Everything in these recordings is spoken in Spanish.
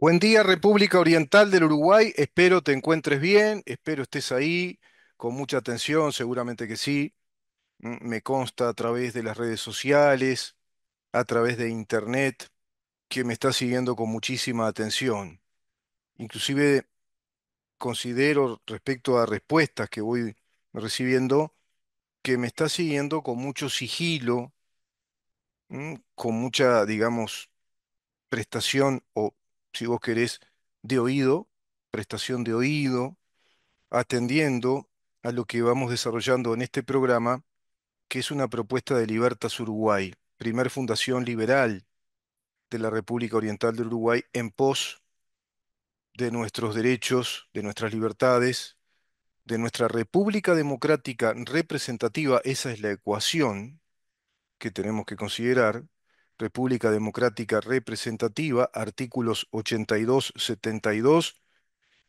Buen día, República Oriental del Uruguay. Espero te encuentres bien, espero estés ahí con mucha atención, seguramente que sí. Mm, me consta a través de las redes sociales, a través de internet, que me está siguiendo con muchísima atención. Inclusive considero respecto a respuestas que voy recibiendo, que me está siguiendo con mucho sigilo, mm, con mucha, digamos, prestación o si vos querés, de oído, prestación de oído, atendiendo a lo que vamos desarrollando en este programa, que es una propuesta de Libertas Uruguay, primer fundación liberal de la República Oriental del Uruguay en pos de nuestros derechos, de nuestras libertades, de nuestra república democrática representativa, esa es la ecuación que tenemos que considerar, República Democrática Representativa, artículos 82, 72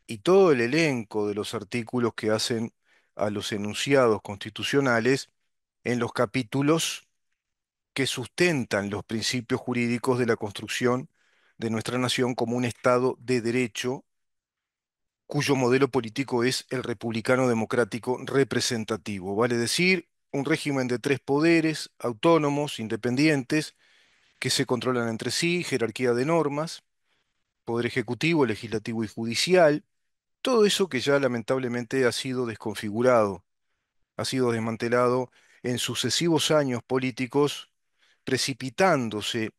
y todo el elenco de los artículos que hacen a los enunciados constitucionales en los capítulos que sustentan los principios jurídicos de la construcción de nuestra nación como un Estado de derecho cuyo modelo político es el republicano democrático representativo, vale decir, un régimen de tres poderes autónomos, independientes, que se controlan entre sí, jerarquía de normas, poder ejecutivo, legislativo y judicial, todo eso que ya lamentablemente ha sido desconfigurado, ha sido desmantelado en sucesivos años políticos, precipitándose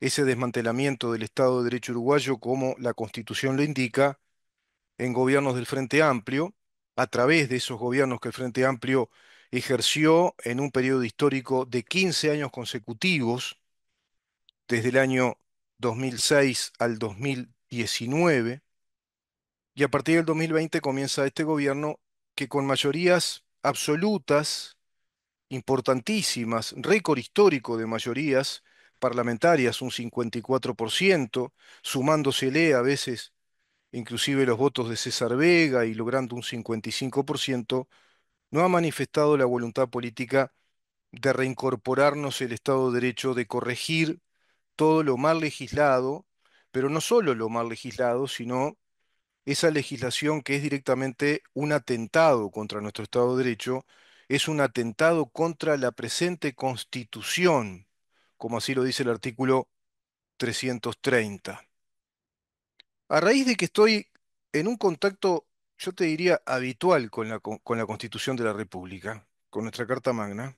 ese desmantelamiento del Estado de Derecho uruguayo, como la Constitución lo indica, en gobiernos del Frente Amplio, a través de esos gobiernos que el Frente Amplio ejerció en un periodo histórico de 15 años consecutivos, desde el año 2006 al 2019, y a partir del 2020 comienza este gobierno que con mayorías absolutas, importantísimas, récord histórico de mayorías parlamentarias, un 54%, sumándosele a veces inclusive los votos de César Vega y logrando un 55%, no ha manifestado la voluntad política de reincorporarnos el Estado de Derecho, de corregir todo lo mal legislado, pero no solo lo mal legislado, sino esa legislación que es directamente un atentado contra nuestro Estado de Derecho, es un atentado contra la presente Constitución, como así lo dice el artículo 330. A raíz de que estoy en un contacto, yo te diría, habitual con la, con la Constitución de la República, con nuestra Carta Magna,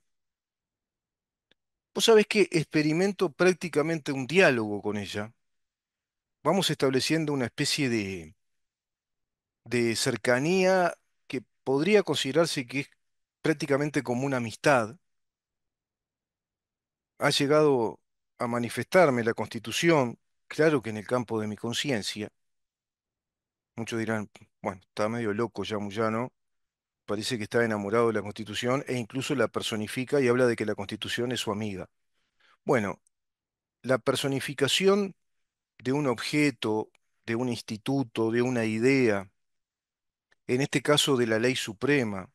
Vos sabés que experimento prácticamente un diálogo con ella. Vamos estableciendo una especie de, de cercanía que podría considerarse que es prácticamente como una amistad. Ha llegado a manifestarme la Constitución, claro que en el campo de mi conciencia. Muchos dirán, bueno, está medio loco ya Muyano, parece que está enamorado de la Constitución e incluso la personifica y habla de que la Constitución es su amiga. Bueno, la personificación de un objeto, de un instituto, de una idea, en este caso de la ley suprema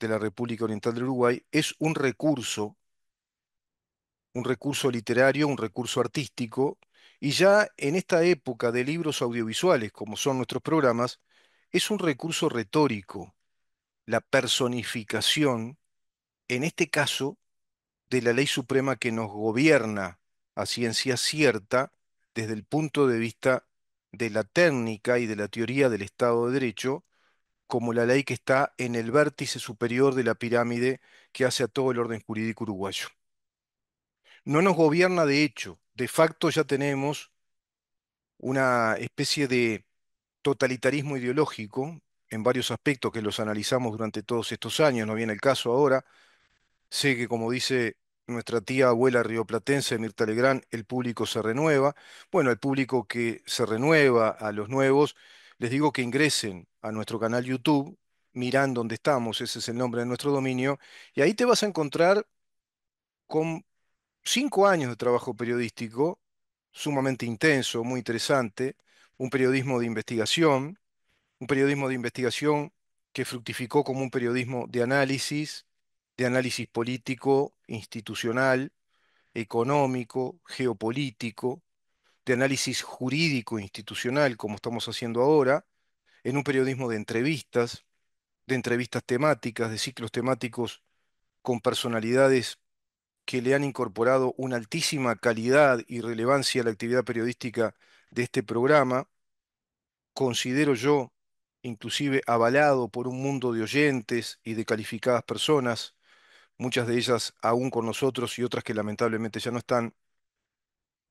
de la República Oriental del Uruguay, es un recurso, un recurso literario, un recurso artístico, y ya en esta época de libros audiovisuales, como son nuestros programas, es un recurso retórico, la personificación, en este caso, de la ley suprema que nos gobierna a ciencia cierta desde el punto de vista de la técnica y de la teoría del Estado de Derecho, como la ley que está en el vértice superior de la pirámide que hace a todo el orden jurídico uruguayo. No nos gobierna de hecho, de facto ya tenemos una especie de totalitarismo ideológico en varios aspectos que los analizamos durante todos estos años, no viene el caso ahora. Sé que, como dice nuestra tía abuela rioplatense, Mirta Legrán... el público se renueva. Bueno, el público que se renueva, a los nuevos, les digo que ingresen a nuestro canal YouTube, ...mirán donde estamos, ese es el nombre de nuestro dominio, y ahí te vas a encontrar con cinco años de trabajo periodístico, sumamente intenso, muy interesante, un periodismo de investigación, un periodismo de investigación que fructificó como un periodismo de análisis, de análisis político, institucional, económico, geopolítico, de análisis jurídico institucional, como estamos haciendo ahora, en un periodismo de entrevistas, de entrevistas temáticas, de ciclos temáticos con personalidades que le han incorporado una altísima calidad y relevancia a la actividad periodística de este programa. Considero yo inclusive avalado por un mundo de oyentes y de calificadas personas, muchas de ellas aún con nosotros y otras que lamentablemente ya no están,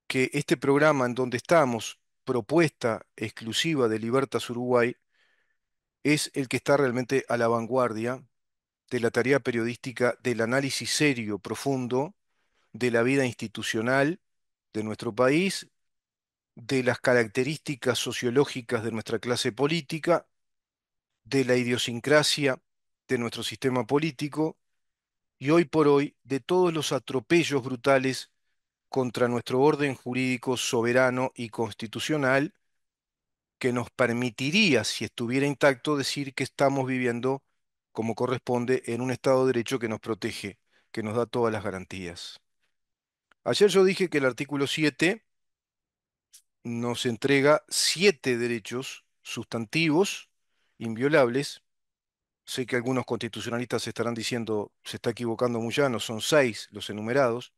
que este programa en donde estamos, propuesta exclusiva de Libertas Uruguay, es el que está realmente a la vanguardia de la tarea periodística del análisis serio, profundo, de la vida institucional de nuestro país, de las características sociológicas de nuestra clase política de la idiosincrasia de nuestro sistema político y hoy por hoy de todos los atropellos brutales contra nuestro orden jurídico soberano y constitucional que nos permitiría, si estuviera intacto, decir que estamos viviendo como corresponde en un Estado de Derecho que nos protege, que nos da todas las garantías. Ayer yo dije que el artículo 7 nos entrega siete derechos sustantivos inviolables. Sé que algunos constitucionalistas estarán diciendo, se está equivocando Muyano, son seis los enumerados.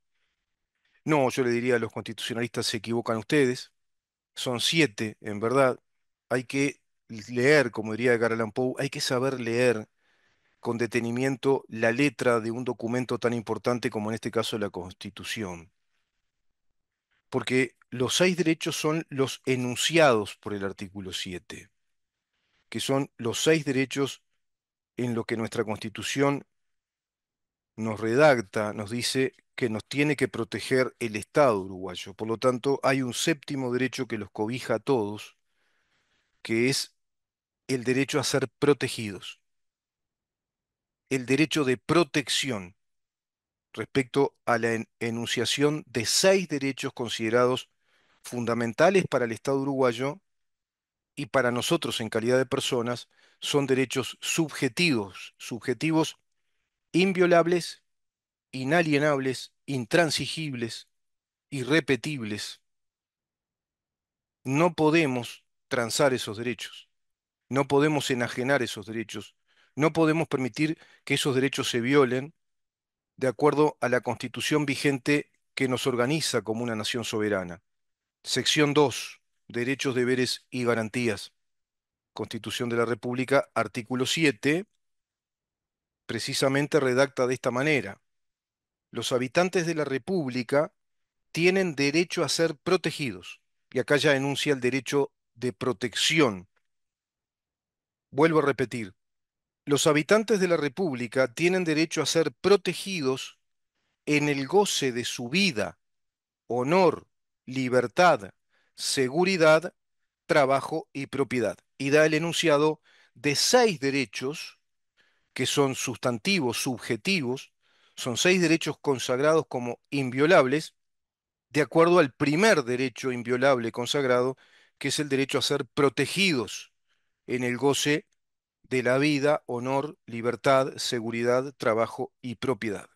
No, yo le diría a los constitucionalistas, se equivocan ustedes. Son siete, en verdad. Hay que leer, como diría Garland hay que saber leer con detenimiento la letra de un documento tan importante como en este caso la Constitución. Porque los seis derechos son los enunciados por el artículo 7 que son los seis derechos en lo que nuestra Constitución nos redacta, nos dice que nos tiene que proteger el Estado uruguayo. Por lo tanto, hay un séptimo derecho que los cobija a todos, que es el derecho a ser protegidos, el derecho de protección respecto a la enunciación de seis derechos considerados fundamentales para el Estado uruguayo y para nosotros en calidad de personas son derechos subjetivos, subjetivos inviolables, inalienables, intransigibles, irrepetibles. No podemos transar esos derechos, no podemos enajenar esos derechos, no podemos permitir que esos derechos se violen de acuerdo a la constitución vigente que nos organiza como una nación soberana. Sección 2 derechos, deberes y garantías. Constitución de la República, artículo 7, precisamente redacta de esta manera. Los habitantes de la República tienen derecho a ser protegidos. Y acá ya enuncia el derecho de protección. Vuelvo a repetir. Los habitantes de la República tienen derecho a ser protegidos en el goce de su vida, honor, libertad, seguridad, trabajo y propiedad. Y da el enunciado de seis derechos que son sustantivos, subjetivos, son seis derechos consagrados como inviolables, de acuerdo al primer derecho inviolable consagrado, que es el derecho a ser protegidos en el goce de la vida, honor, libertad, seguridad, trabajo y propiedad.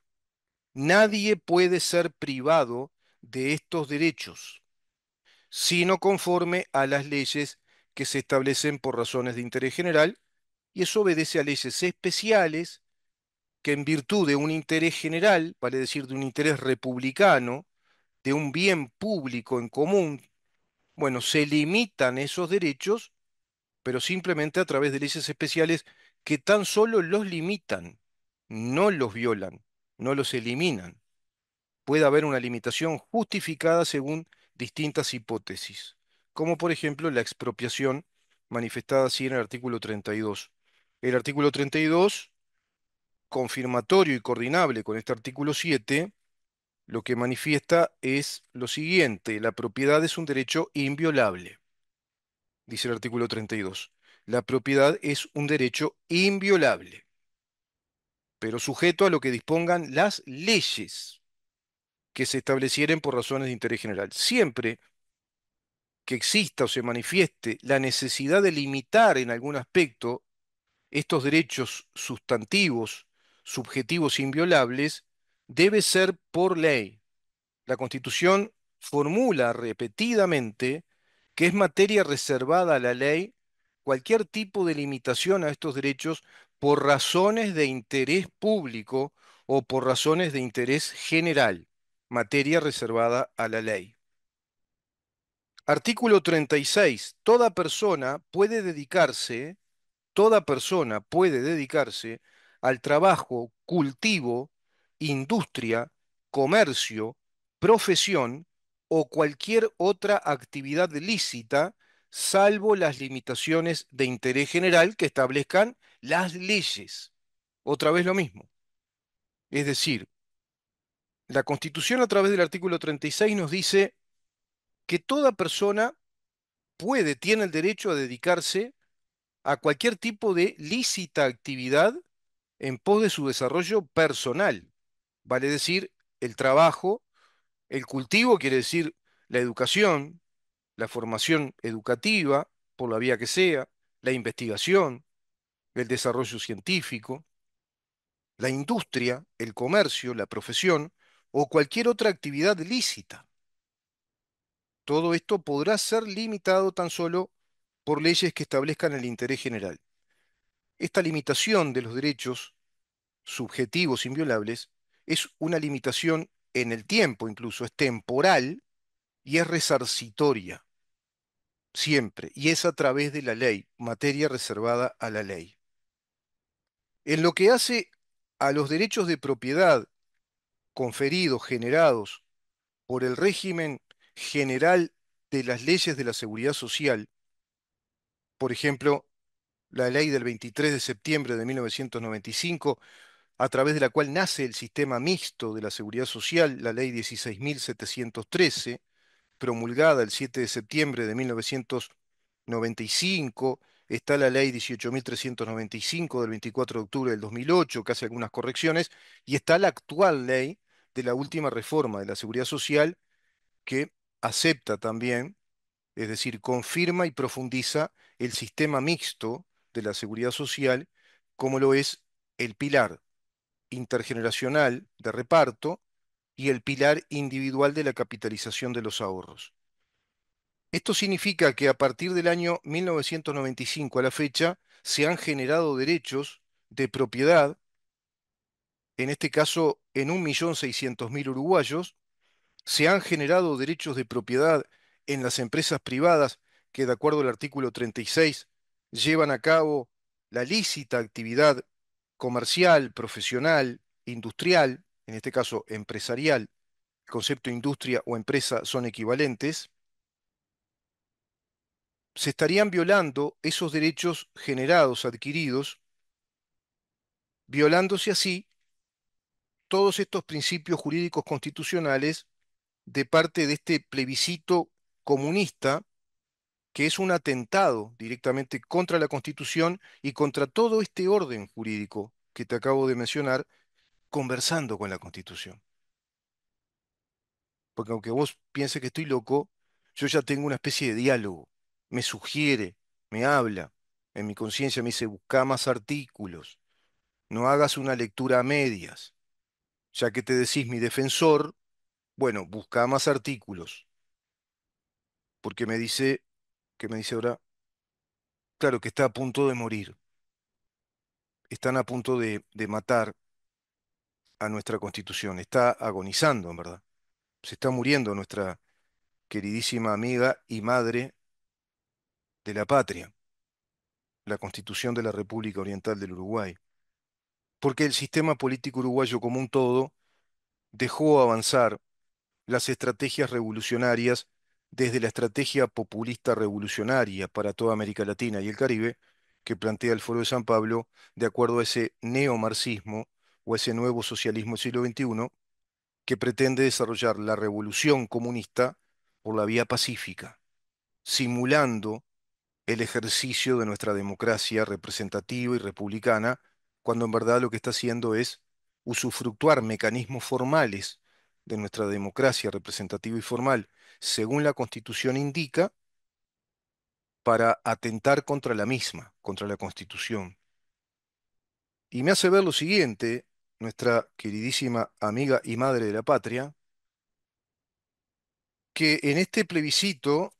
Nadie puede ser privado de estos derechos sino conforme a las leyes que se establecen por razones de interés general, y eso obedece a leyes especiales que en virtud de un interés general, vale decir, de un interés republicano, de un bien público en común, bueno, se limitan esos derechos, pero simplemente a través de leyes especiales que tan solo los limitan, no los violan, no los eliminan. Puede haber una limitación justificada según distintas hipótesis, como por ejemplo la expropiación manifestada así en el artículo 32. El artículo 32, confirmatorio y coordinable con este artículo 7, lo que manifiesta es lo siguiente, la propiedad es un derecho inviolable, dice el artículo 32. La propiedad es un derecho inviolable, pero sujeto a lo que dispongan las leyes que se establecieren por razones de interés general. Siempre que exista o se manifieste la necesidad de limitar en algún aspecto estos derechos sustantivos, subjetivos e inviolables, debe ser por ley. La Constitución formula repetidamente que es materia reservada a la ley cualquier tipo de limitación a estos derechos por razones de interés público o por razones de interés general materia reservada a la ley. Artículo 36. Toda persona puede dedicarse, toda persona puede dedicarse al trabajo, cultivo, industria, comercio, profesión o cualquier otra actividad lícita, salvo las limitaciones de interés general que establezcan las leyes. Otra vez lo mismo. Es decir, la Constitución a través del artículo 36 nos dice que toda persona puede, tiene el derecho a dedicarse a cualquier tipo de lícita actividad en pos de su desarrollo personal, vale decir, el trabajo, el cultivo, quiere decir la educación, la formación educativa, por la vía que sea, la investigación, el desarrollo científico, la industria, el comercio, la profesión, o cualquier otra actividad lícita. Todo esto podrá ser limitado tan solo por leyes que establezcan el interés general. Esta limitación de los derechos subjetivos inviolables es una limitación en el tiempo incluso, es temporal y es resarcitoria, siempre, y es a través de la ley, materia reservada a la ley. En lo que hace a los derechos de propiedad conferidos, generados por el régimen general de las leyes de la seguridad social, por ejemplo, la ley del 23 de septiembre de 1995, a través de la cual nace el sistema mixto de la seguridad social, la ley 16.713, promulgada el 7 de septiembre de 1995, está la ley 18.395 del 24 de octubre del 2008, que hace algunas correcciones, y está la actual ley de la última reforma de la seguridad social que acepta también, es decir, confirma y profundiza el sistema mixto de la seguridad social como lo es el pilar intergeneracional de reparto y el pilar individual de la capitalización de los ahorros. Esto significa que a partir del año 1995 a la fecha se han generado derechos de propiedad, en este caso en 1.600.000 uruguayos, se han generado derechos de propiedad en las empresas privadas que de acuerdo al artículo 36 llevan a cabo la lícita actividad comercial, profesional, industrial, en este caso empresarial, el concepto industria o empresa son equivalentes, se estarían violando esos derechos generados, adquiridos, violándose así todos estos principios jurídicos constitucionales de parte de este plebiscito comunista, que es un atentado directamente contra la Constitución y contra todo este orden jurídico que te acabo de mencionar, conversando con la Constitución. Porque aunque vos pienses que estoy loco, yo ya tengo una especie de diálogo me sugiere, me habla, en mi conciencia me dice, busca más artículos, no hagas una lectura a medias, ya que te decís mi defensor, bueno, busca más artículos, porque me dice, ¿qué me dice ahora? Claro que está a punto de morir, están a punto de, de matar a nuestra constitución, está agonizando, en verdad, se está muriendo nuestra queridísima amiga y madre de la patria, la constitución de la República Oriental del Uruguay, porque el sistema político uruguayo como un todo dejó avanzar las estrategias revolucionarias desde la estrategia populista revolucionaria para toda América Latina y el Caribe, que plantea el Foro de San Pablo, de acuerdo a ese neomarxismo o ese nuevo socialismo del siglo XXI, que pretende desarrollar la revolución comunista por la vía pacífica, simulando el ejercicio de nuestra democracia representativa y republicana, cuando en verdad lo que está haciendo es usufructuar mecanismos formales de nuestra democracia representativa y formal, según la Constitución indica, para atentar contra la misma, contra la Constitución. Y me hace ver lo siguiente, nuestra queridísima amiga y madre de la patria, que en este plebiscito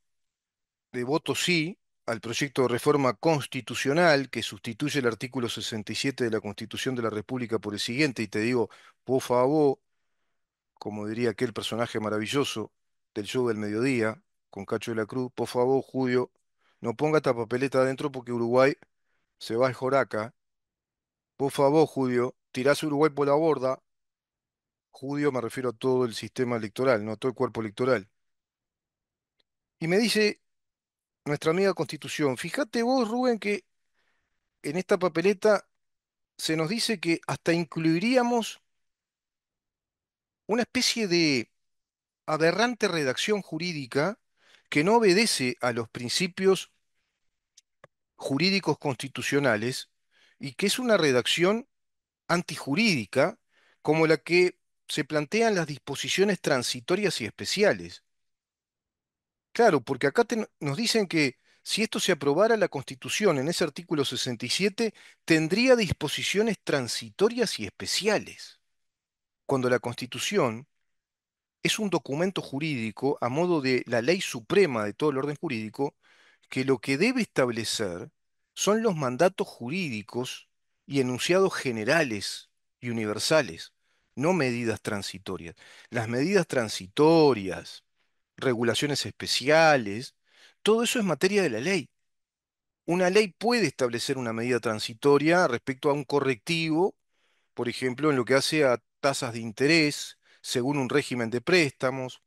de voto sí, al proyecto de reforma constitucional que sustituye el artículo 67 de la Constitución de la República por el siguiente, y te digo, por favor, como diría aquel personaje maravilloso del show del mediodía, con Cacho de la Cruz, por favor, judío, no ponga esta papeleta adentro porque Uruguay se va al Joraca. Por favor, judío, tirás a Uruguay por la borda. judío, me refiero a todo el sistema electoral, no a todo el cuerpo electoral. Y me dice nuestra amiga Constitución. Fíjate vos, Rubén, que en esta papeleta se nos dice que hasta incluiríamos una especie de aberrante redacción jurídica que no obedece a los principios jurídicos constitucionales y que es una redacción antijurídica como la que se plantean las disposiciones transitorias y especiales. Claro, porque acá nos dicen que si esto se aprobara, la Constitución en ese artículo 67 tendría disposiciones transitorias y especiales, cuando la Constitución es un documento jurídico a modo de la ley suprema de todo el orden jurídico, que lo que debe establecer son los mandatos jurídicos y enunciados generales y universales, no medidas transitorias. Las medidas transitorias regulaciones especiales, todo eso es materia de la ley. Una ley puede establecer una medida transitoria respecto a un correctivo, por ejemplo, en lo que hace a tasas de interés, según un régimen de préstamos,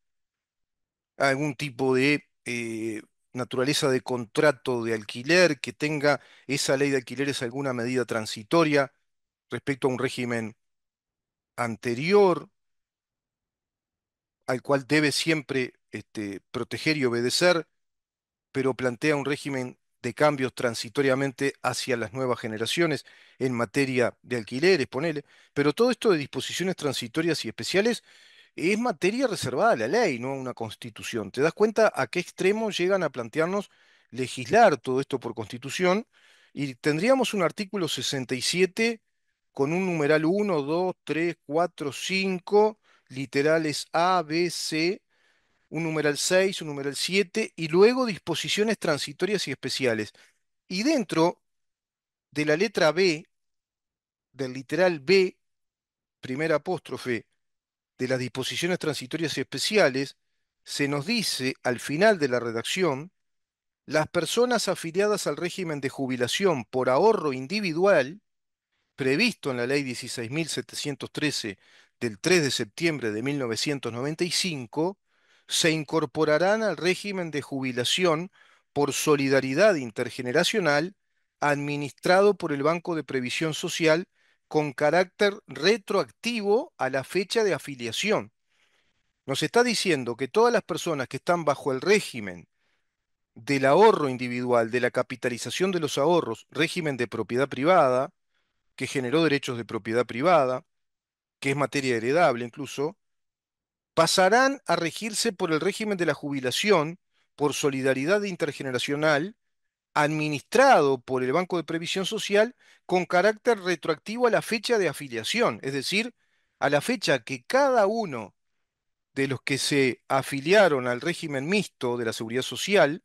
algún tipo de eh, naturaleza de contrato de alquiler, que tenga esa ley de alquileres alguna medida transitoria respecto a un régimen anterior, al cual debe siempre este, proteger y obedecer, pero plantea un régimen de cambios transitoriamente hacia las nuevas generaciones en materia de alquileres, ponele, pero todo esto de disposiciones transitorias y especiales es materia reservada a la ley, no a una constitución. ¿Te das cuenta a qué extremo llegan a plantearnos legislar todo esto por constitución? Y tendríamos un artículo 67 con un numeral 1, 2, 3, 4, 5, literales A, B, C, un numeral 6, un numeral 7 y luego disposiciones transitorias y especiales. Y dentro de la letra B, del literal B, primera apóstrofe, de las disposiciones transitorias y especiales, se nos dice al final de la redacción, las personas afiliadas al régimen de jubilación por ahorro individual, previsto en la ley 16.713 del 3 de septiembre de 1995, se incorporarán al régimen de jubilación por solidaridad intergeneracional administrado por el Banco de Previsión Social con carácter retroactivo a la fecha de afiliación. Nos está diciendo que todas las personas que están bajo el régimen del ahorro individual, de la capitalización de los ahorros, régimen de propiedad privada, que generó derechos de propiedad privada, que es materia heredable incluso, pasarán a regirse por el régimen de la jubilación por solidaridad intergeneracional administrado por el Banco de Previsión Social con carácter retroactivo a la fecha de afiliación, es decir, a la fecha que cada uno de los que se afiliaron al régimen mixto de la seguridad social,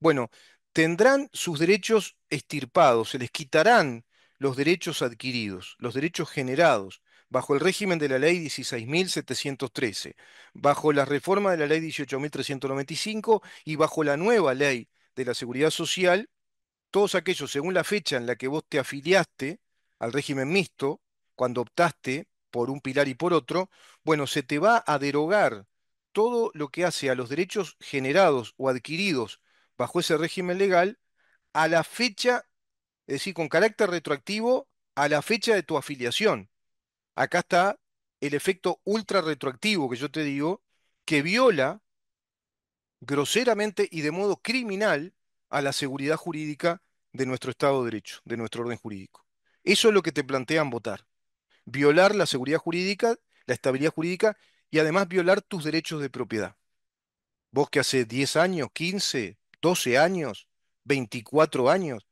bueno, tendrán sus derechos estirpados, se les quitarán los derechos adquiridos, los derechos generados, bajo el régimen de la ley 16.713, bajo la reforma de la ley 18.395 y bajo la nueva ley de la seguridad social, todos aquellos, según la fecha en la que vos te afiliaste al régimen mixto, cuando optaste por un pilar y por otro, bueno, se te va a derogar todo lo que hace a los derechos generados o adquiridos bajo ese régimen legal a la fecha, es decir, con carácter retroactivo a la fecha de tu afiliación acá está el efecto ultra retroactivo que yo te digo, que viola groseramente y de modo criminal a la seguridad jurídica de nuestro Estado de Derecho, de nuestro orden jurídico. Eso es lo que te plantean votar. Violar la seguridad jurídica, la estabilidad jurídica y además violar tus derechos de propiedad. Vos que hace 10 años, 15, 12 años, 24 años,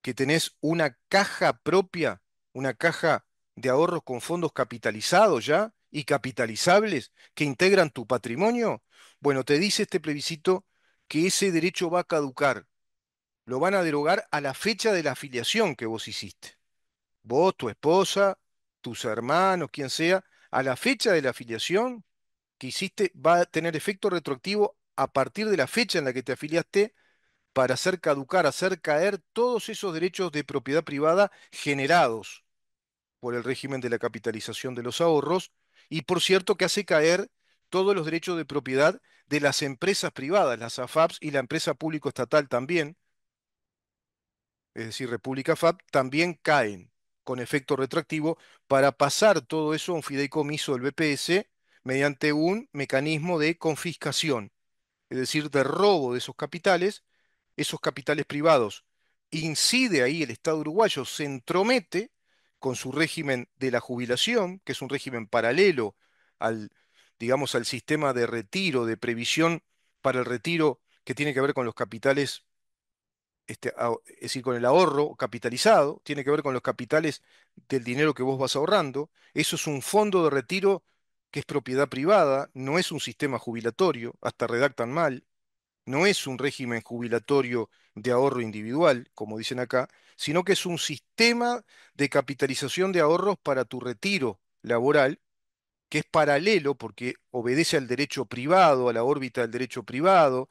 que tenés una caja propia, una caja de ahorros con fondos capitalizados ya y capitalizables que integran tu patrimonio? Bueno, te dice este plebiscito que ese derecho va a caducar. Lo van a derogar a la fecha de la afiliación que vos hiciste. Vos, tu esposa, tus hermanos, quien sea, a la fecha de la afiliación que hiciste va a tener efecto retroactivo a partir de la fecha en la que te afiliaste para hacer caducar, hacer caer todos esos derechos de propiedad privada generados por el régimen de la capitalización de los ahorros y, por cierto, que hace caer todos los derechos de propiedad de las empresas privadas, las AFAPs y la empresa público-estatal también, es decir, República FAP, también caen con efecto retractivo para pasar todo eso a un fideicomiso del BPS mediante un mecanismo de confiscación, es decir, de robo de esos capitales, esos capitales privados. Incide ahí el Estado uruguayo, se entromete con su régimen de la jubilación, que es un régimen paralelo al, digamos, al sistema de retiro, de previsión para el retiro que tiene que ver con los capitales, este, es decir, con el ahorro capitalizado, tiene que ver con los capitales del dinero que vos vas ahorrando. Eso es un fondo de retiro que es propiedad privada, no es un sistema jubilatorio, hasta redactan mal no es un régimen jubilatorio de ahorro individual, como dicen acá, sino que es un sistema de capitalización de ahorros para tu retiro laboral, que es paralelo porque obedece al derecho privado, a la órbita del derecho privado,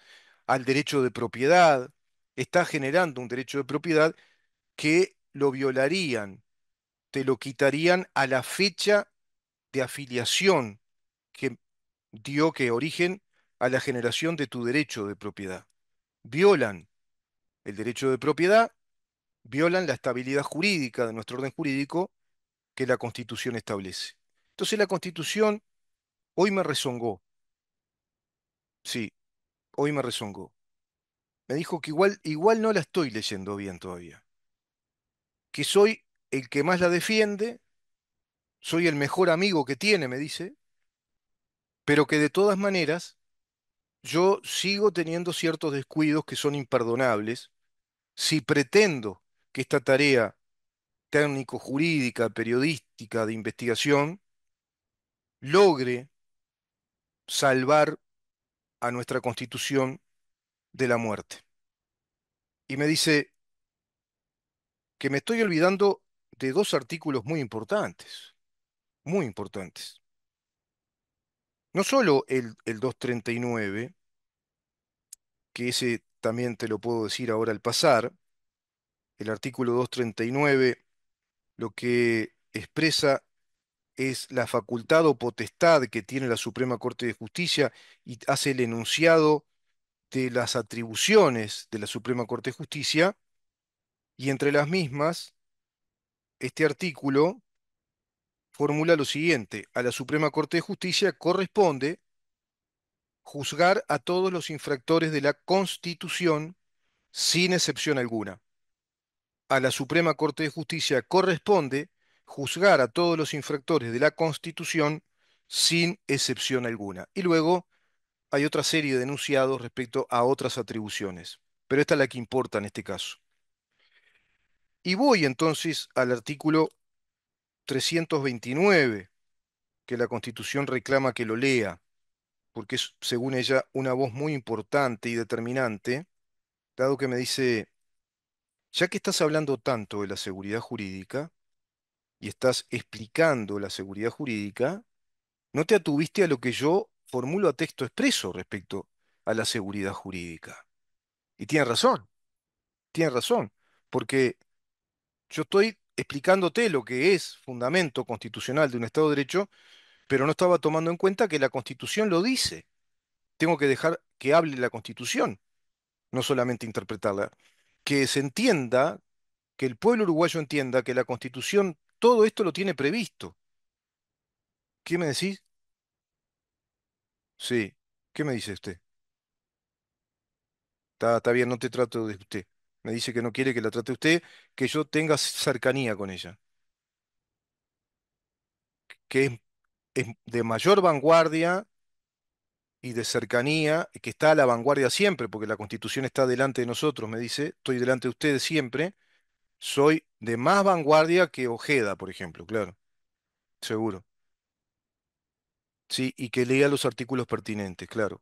al derecho de propiedad, está generando un derecho de propiedad que lo violarían, te lo quitarían a la fecha de afiliación que dio que origen a la generación de tu derecho de propiedad. Violan el derecho de propiedad, violan la estabilidad jurídica de nuestro orden jurídico que la Constitución establece. Entonces la Constitución hoy me rezongó. Sí, hoy me rezongó. Me dijo que igual, igual no la estoy leyendo bien todavía. Que soy el que más la defiende, soy el mejor amigo que tiene, me dice, pero que de todas maneras yo sigo teniendo ciertos descuidos que son imperdonables si pretendo que esta tarea técnico-jurídica, periodística, de investigación, logre salvar a nuestra constitución de la muerte. Y me dice que me estoy olvidando de dos artículos muy importantes, muy importantes. No solo el, el 239, que ese también te lo puedo decir ahora al pasar, el artículo 239 lo que expresa es la facultad o potestad que tiene la Suprema Corte de Justicia y hace el enunciado de las atribuciones de la Suprema Corte de Justicia, y entre las mismas, este artículo formula lo siguiente, a la Suprema Corte de Justicia corresponde juzgar a todos los infractores de la Constitución sin excepción alguna. A la Suprema Corte de Justicia corresponde juzgar a todos los infractores de la Constitución sin excepción alguna. Y luego hay otra serie de denunciados respecto a otras atribuciones, pero esta es la que importa en este caso. Y voy entonces al artículo 329, que la Constitución reclama que lo lea, porque es, según ella, una voz muy importante y determinante, dado que me dice, ya que estás hablando tanto de la seguridad jurídica y estás explicando la seguridad jurídica, no te atuviste a lo que yo formulo a texto expreso respecto a la seguridad jurídica. Y tiene razón, tiene razón, porque yo estoy explicándote lo que es fundamento constitucional de un Estado de Derecho, pero no estaba tomando en cuenta que la Constitución lo dice. Tengo que dejar que hable la Constitución, no solamente interpretarla. Que se entienda, que el pueblo uruguayo entienda que la Constitución todo esto lo tiene previsto. ¿Qué me decís? Sí, ¿qué me dice usted? Está, bien, no te trato de usted. Me dice que no quiere que la trate usted, que yo tenga cercanía con ella. Que es, de mayor vanguardia y de cercanía, que está a la vanguardia siempre, porque la constitución está delante de nosotros, me dice, estoy delante de ustedes siempre, soy de más vanguardia que Ojeda, por ejemplo, claro, seguro. Sí, y que lea los artículos pertinentes, claro.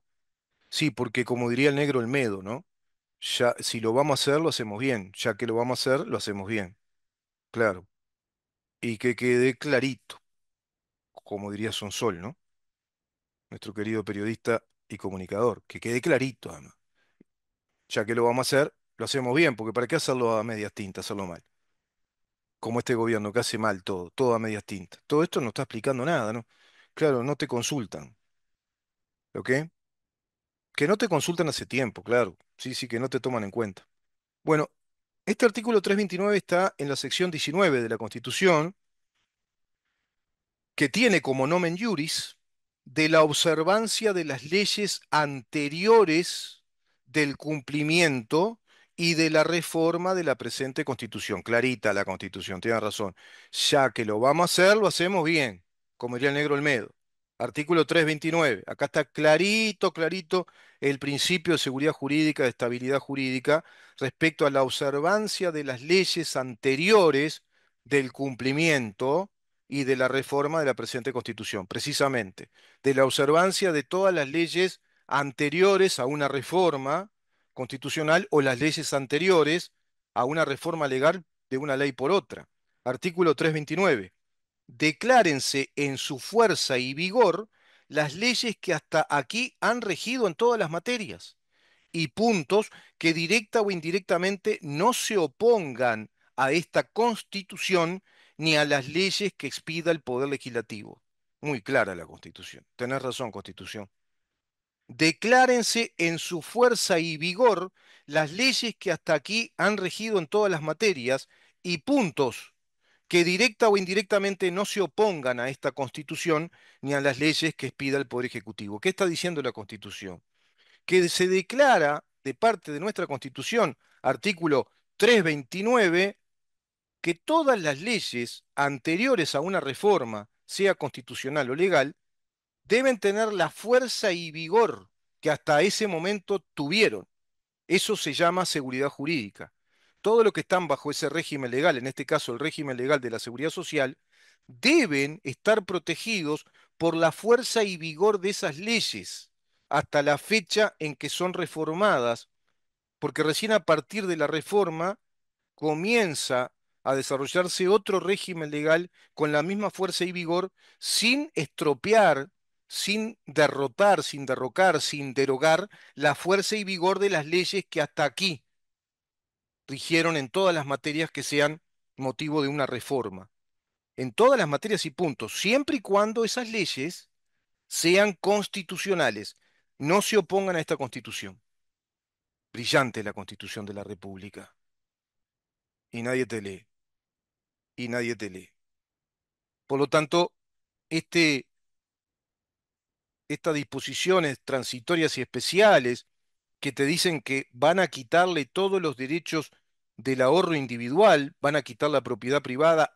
Sí, porque como diría el negro el medo, ¿no? ya, si lo vamos a hacer, lo hacemos bien. Ya que lo vamos a hacer, lo hacemos bien. Claro. Y que quede clarito, como diría sol ¿no? Nuestro querido periodista y comunicador. Que quede clarito, además. Ya que lo vamos a hacer, lo hacemos bien, porque ¿para qué hacerlo a medias tintas, hacerlo mal? Como este gobierno que hace mal todo, todo a medias tintas. Todo esto no está explicando nada, ¿no? Claro, no te consultan. ¿Ok? Que no te consultan hace tiempo, claro. Sí, sí, que no te toman en cuenta. Bueno, este artículo 329 está en la sección 19 de la Constitución, que tiene como nomen juris de la observancia de las leyes anteriores del cumplimiento y de la reforma de la presente Constitución. Clarita la Constitución, tiene razón. Ya que lo vamos a hacer, lo hacemos bien, como diría el negro Olmedo. Artículo 329. Acá está clarito, clarito el principio de seguridad jurídica, de estabilidad jurídica, respecto a la observancia de las leyes anteriores del cumplimiento y de la reforma de la presente Constitución, precisamente, de la observancia de todas las leyes anteriores a una reforma constitucional o las leyes anteriores a una reforma legal de una ley por otra. Artículo 329. Declárense en su fuerza y vigor las leyes que hasta aquí han regido en todas las materias y puntos que directa o indirectamente no se opongan a esta constitución ni a las leyes que expida el Poder Legislativo. Muy clara la constitución. Tenés razón, constitución. Declárense en su fuerza y vigor las leyes que hasta aquí han regido en todas las materias y puntos que directa o indirectamente no se opongan a esta constitución ni a las leyes que expida el Poder Ejecutivo. ¿Qué está diciendo la constitución? Que se declara de parte de nuestra constitución, artículo 329, que todas las leyes anteriores a una reforma, sea constitucional o legal, deben tener la fuerza y vigor que hasta ese momento tuvieron. Eso se llama seguridad jurídica todos los que están bajo ese régimen legal, en este caso el régimen legal de la seguridad social, deben estar protegidos por la fuerza y vigor de esas leyes hasta la fecha en que son reformadas, porque recién a partir de la reforma comienza a desarrollarse otro régimen legal con la misma fuerza y vigor, sin estropear, sin derrotar, sin derrocar, sin derogar la fuerza y vigor de las leyes que hasta aquí rigieron en todas las materias que sean motivo de una reforma. En todas las materias y puntos, siempre y cuando esas leyes sean constitucionales, no se opongan a esta constitución. Brillante la constitución de la República. Y nadie te lee. Y nadie te lee. Por lo tanto, este, estas disposiciones transitorias y especiales que te dicen que van a quitarle todos los derechos del ahorro individual, van a quitar la propiedad privada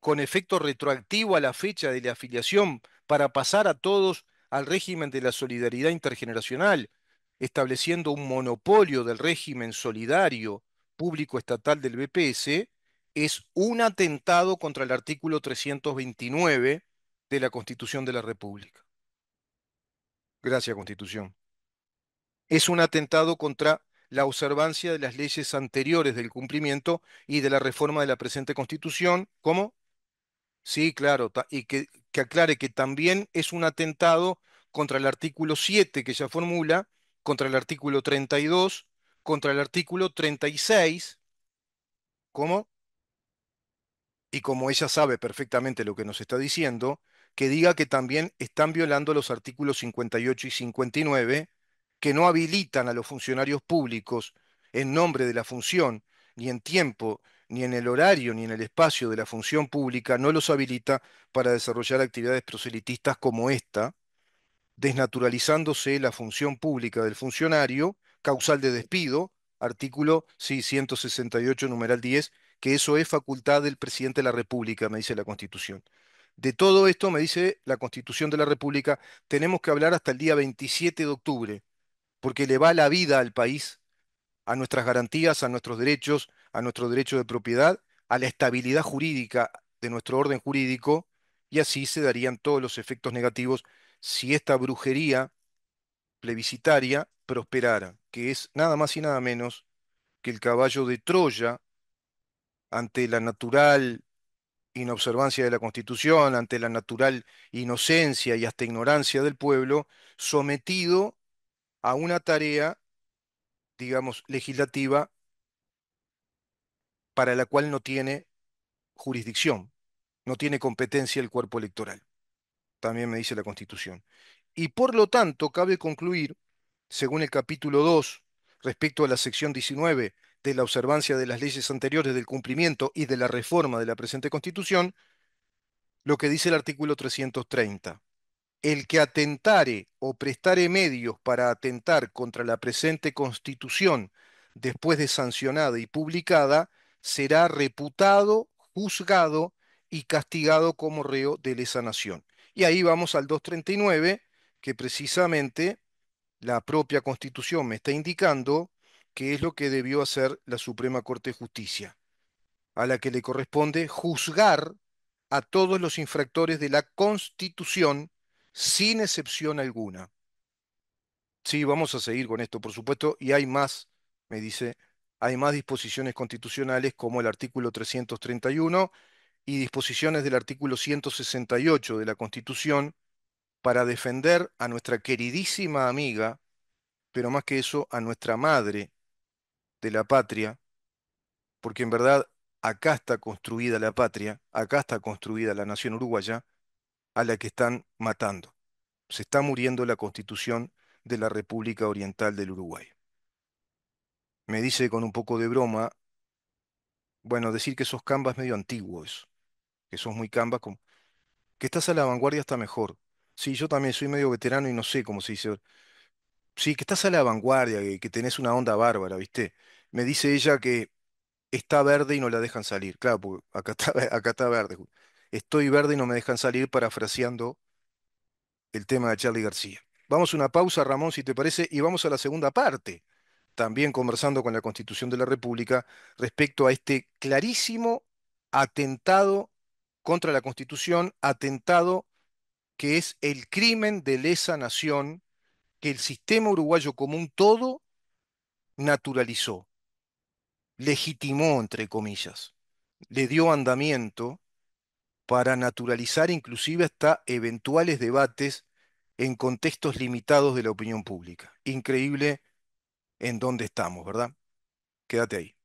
con efecto retroactivo a la fecha de la afiliación para pasar a todos al régimen de la solidaridad intergeneracional, estableciendo un monopolio del régimen solidario público estatal del BPS, es un atentado contra el artículo 329 de la Constitución de la República. Gracias, Constitución. Es un atentado contra la observancia de las leyes anteriores del cumplimiento y de la reforma de la presente Constitución, ¿cómo? Sí, claro, y que, aclare que también es un atentado contra el artículo 7 que ella formula, contra el artículo 32, contra el artículo 36, ¿cómo? Y como ella sabe perfectamente lo que nos está diciendo, que diga que también están violando los artículos 58 y 59 que no habilitan a los funcionarios públicos en nombre de la función, ni en tiempo, ni en el horario, ni en el espacio de la función pública, no los habilita para desarrollar actividades proselitistas como esta, desnaturalizándose la función pública del funcionario, causal de despido, artículo sí, 168, numeral 10, que eso es facultad del presidente de la República, me dice la Constitución. De todo esto, me dice la Constitución de la República, tenemos que hablar hasta el día 27 de octubre, porque le va la vida al país, a nuestras garantías, a nuestros derechos, a nuestro derecho de propiedad, a la estabilidad jurídica de nuestro orden jurídico, y así se darían todos los efectos negativos si esta brujería plebiscitaria prosperara, que es nada más y nada menos que el caballo de Troya ante la natural inobservancia de la Constitución, ante la natural inocencia y hasta ignorancia del pueblo, sometido a una tarea, digamos, legislativa para la cual no tiene jurisdicción, no tiene competencia el cuerpo electoral. También me dice la Constitución. Y por lo tanto, cabe concluir, según el capítulo 2, respecto a la sección 19 de la observancia de las leyes anteriores del cumplimiento y de la reforma de la presente Constitución, lo que dice el artículo 330 el que atentare o prestare medios para atentar contra la presente constitución después de sancionada y publicada, será reputado, juzgado y castigado como reo de lesa nación. Y ahí vamos al 239, que precisamente la propia constitución me está indicando que es lo que debió hacer la Suprema Corte de Justicia, a la que le corresponde juzgar a todos los infractores de la constitución sin excepción alguna. Sí, vamos a seguir con esto, por supuesto, y hay más, me dice, hay más disposiciones constitucionales como el artículo 331 y disposiciones del artículo 168 de la Constitución para defender a nuestra queridísima amiga, pero más que eso, a nuestra madre de la patria, porque en verdad acá está construida la patria, acá está construida la nación uruguaya, a la que están matando. Se está muriendo la constitución de la República Oriental del Uruguay. Me dice con un poco de broma, bueno, decir que sos cambas medio antiguo eso, que sos muy camba como, que estás a la vanguardia está mejor. Sí, yo también soy medio veterano y no sé cómo se dice. Sí, que estás a la vanguardia, que, que tenés una onda bárbara, ¿viste? Me dice ella que está verde y no la dejan salir. Claro, porque acá está, acá está verde. Estoy verde y no me dejan salir, parafraseando el tema de Charlie García. Vamos a una pausa, Ramón, si te parece, y vamos a la segunda parte, también conversando con la Constitución de la República respecto a este clarísimo atentado contra la Constitución, atentado que es el crimen de lesa nación que el sistema uruguayo común todo naturalizó, legitimó, entre comillas, le dio andamiento para naturalizar inclusive hasta eventuales debates en contextos limitados de la opinión pública. Increíble en dónde estamos, ¿verdad? Quédate ahí.